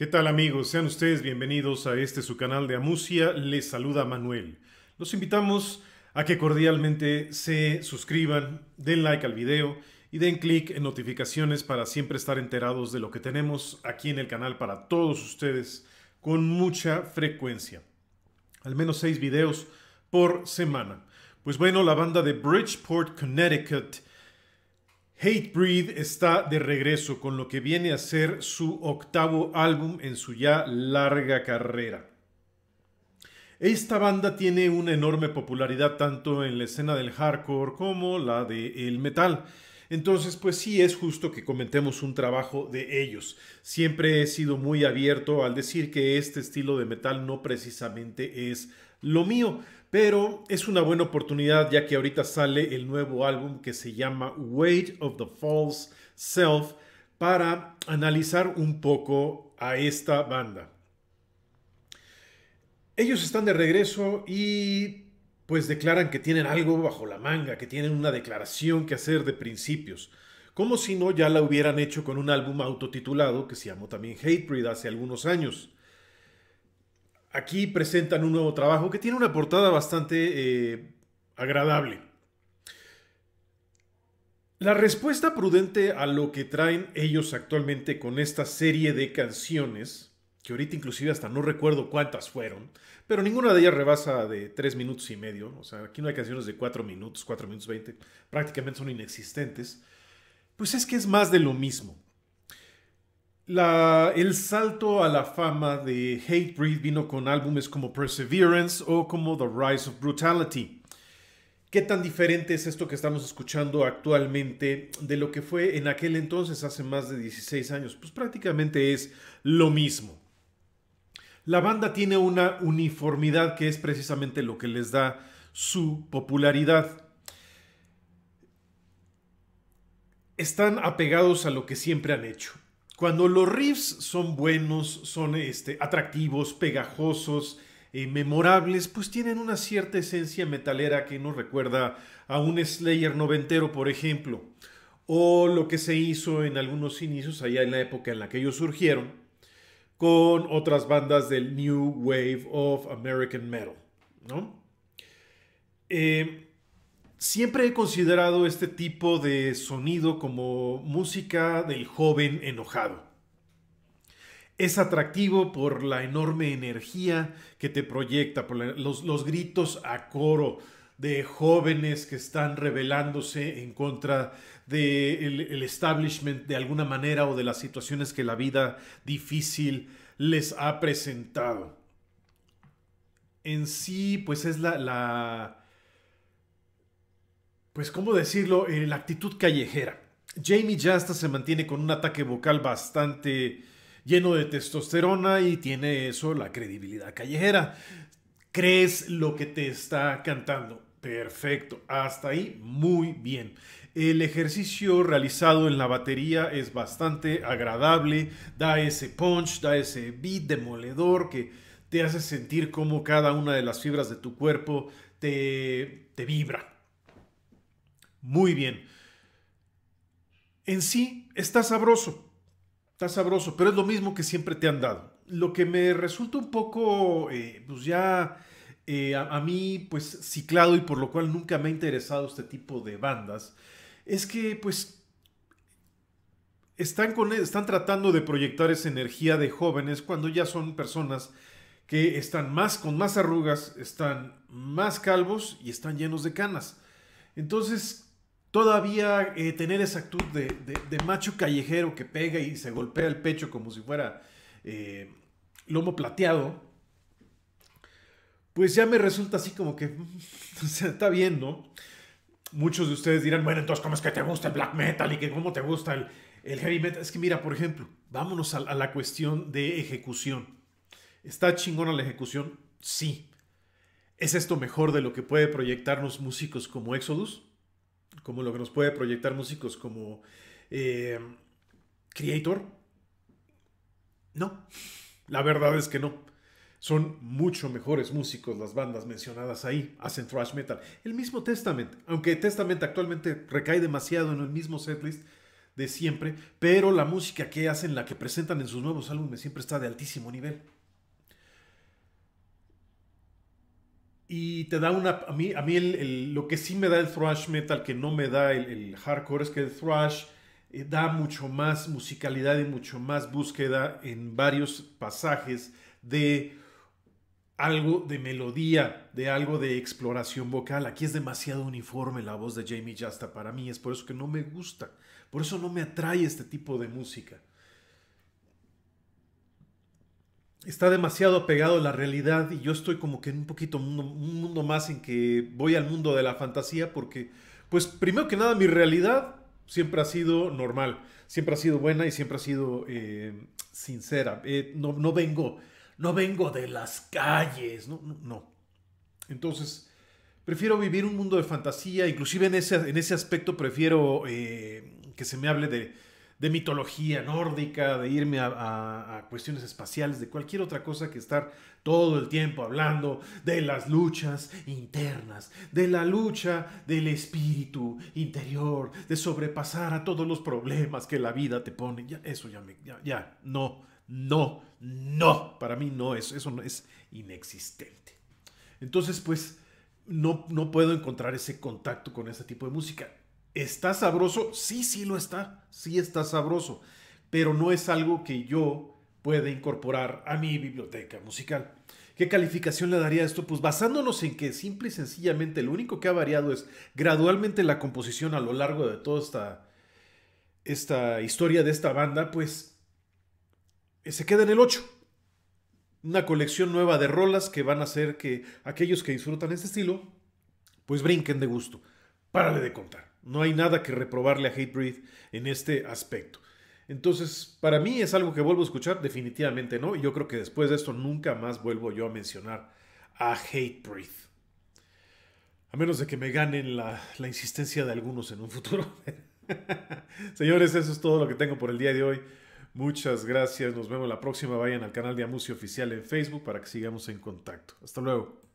¿Qué tal amigos? Sean ustedes bienvenidos a este su canal de Amusia. Les saluda Manuel. Los invitamos a que cordialmente se suscriban, den like al video y den click en notificaciones para siempre estar enterados de lo que tenemos aquí en el canal para todos ustedes con mucha frecuencia. Al menos seis videos por semana. Pues bueno, la banda de Bridgeport, Connecticut Hatebreed está de regreso con lo que viene a ser su octavo álbum en su ya larga carrera. Esta banda tiene una enorme popularidad tanto en la escena del hardcore como la del metal. Entonces, pues sí es justo que comentemos un trabajo de ellos. Siempre he sido muy abierto al decir que este estilo de metal no precisamente es lo mío, pero es una buena oportunidad ya que ahorita sale el nuevo álbum que se llama Weight of the False Self para analizar un poco a esta banda. Ellos están de regreso y pues declaran que tienen algo bajo la manga, que tienen una declaración que hacer de principios, como si no ya la hubieran hecho con un álbum autotitulado que se llamó también Hatebreed hace algunos años. Aquí presentan un nuevo trabajo que tiene una portada bastante eh, agradable. La respuesta prudente a lo que traen ellos actualmente con esta serie de canciones que ahorita inclusive hasta no recuerdo cuántas fueron, pero ninguna de ellas rebasa de 3 minutos y medio, o sea, aquí no hay canciones de 4 minutos, 4 minutos 20, prácticamente son inexistentes, pues es que es más de lo mismo. La, el salto a la fama de Hatebreed vino con álbumes como Perseverance o como The Rise of Brutality. ¿Qué tan diferente es esto que estamos escuchando actualmente de lo que fue en aquel entonces, hace más de 16 años? Pues prácticamente es lo mismo. La banda tiene una uniformidad que es precisamente lo que les da su popularidad. Están apegados a lo que siempre han hecho. Cuando los riffs son buenos, son este, atractivos, pegajosos, eh, memorables, pues tienen una cierta esencia metalera que nos recuerda a un Slayer noventero, por ejemplo, o lo que se hizo en algunos inicios allá en la época en la que ellos surgieron con otras bandas del New Wave of American Metal, eh, siempre he considerado este tipo de sonido como música del joven enojado. Es atractivo por la enorme energía que te proyecta, por los gritos a coro, de jóvenes que están rebelándose en contra del de el establishment de alguna manera o de las situaciones que la vida difícil les ha presentado. En sí, pues es la, pues cómo decirlo, en eh, la actitud callejera. Jamie Jasta se mantiene con un ataque vocal bastante lleno de testosterona y tiene eso, la credibilidad callejera crees lo que te está cantando. Perfecto, hasta ahí muy bien. El ejercicio realizado en la batería es bastante agradable, da ese punch, da ese beat demoledor que te hace sentir como cada una de las fibras de tu cuerpo te, vibra. Muy bien. En sí está sabroso, está sabroso, pero es lo mismo que siempre te han dado. Lo que me resulta un poco, eh, pues ya eh, a, mí, pues, ciclado y por lo cual nunca me ha interesado este tipo de bandas, es que, pues, están, con, están tratando de proyectar esa energía de jóvenes cuando ya son personas que están más con más arrugas, están más calvos y están llenos de canas. Entonces, todavía eh, tener esa actitud de, macho callejero que pega y se golpea el pecho como si fuera eh, lomo plateado, pues ya me resulta así como que, o está bien, ¿no? Muchos de ustedes dirán, bueno, entonces, ¿cómo es que te gusta el black metal y que cómo te gusta el, heavy metal? Es que mira, por ejemplo, vámonos a, la cuestión de ejecución. ¿Está chingona la ejecución? Sí. ¿Es esto mejor de lo que puede proyectarnos músicos como Exodus? ¿Como lo que nos puede proyectar músicos como eh, Creator? No, la verdad es que no. Son mucho mejores músicos las bandas mencionadas ahí, hacen thrash metal. El mismo Testament, aunque Testament actualmente recae demasiado en el mismo setlist de siempre, pero la música que hacen, la que presentan en sus nuevos álbumes siempre está de altísimo nivel. Y te da una. A mí, a mí lo que sí me da el thrash metal, que no me da el, hardcore, es que el thrash eh, da mucho más musicalidad y mucho más búsqueda en varios pasajes de algo de melodía, de algo de exploración vocal. Aquí es demasiado uniforme la voz de Jamie Jasta para mí, es por eso que no me gusta, por eso no me atrae este tipo de música. Está demasiado apegado a la realidad y yo estoy como que en un poquito un mundo más en que voy al mundo de la fantasía porque, pues primero que nada, mi realidad siempre ha sido normal, siempre ha sido buena y siempre ha sido eh, sincera. Eh, no, no vengo no vengo de las calles, no, no. Entonces, prefiero vivir un mundo de fantasía, inclusive en ese, en ese aspecto prefiero eh, que se me hable de, mitología nórdica, de irme a, cuestiones espaciales, de cualquier otra cosa que estar todo el tiempo hablando de las luchas internas, de la lucha del espíritu interior, de sobrepasar a todos los problemas que la vida te pone. Ya, eso ya me, ya, no, no, no, para mí no, eso, eso no, es inexistente. Entonces, pues, no, no puedo encontrar ese contacto con ese tipo de música. ¿Está sabroso? Sí, sí lo está, sí está sabroso, pero no es algo que yo pueda incorporar a mi biblioteca musical. ¿Qué calificación le daría esto? Pues basándonos en que simple y sencillamente lo único que ha variado es gradualmente la composición a lo largo de toda esta, esta historia de esta banda, pues se queda en el 8. Una colección nueva de rolas que van a hacer que aquellos que disfrutan este estilo, pues brinquen de gusto. Párale de contar. No hay nada que reprobarle a Hatebreed en este aspecto. Entonces, para mí es algo que vuelvo a escuchar, definitivamente no. Y yo creo que después de esto nunca más vuelvo yo a mencionar a Hatebreed. A menos de que me ganen la, la insistencia de algunos en un futuro. Señores, eso es todo lo que tengo por el día de hoy. Muchas gracias, nos vemos la próxima. Vayan al canal de Amucio Oficial en Facebook para que sigamos en contacto. Hasta luego.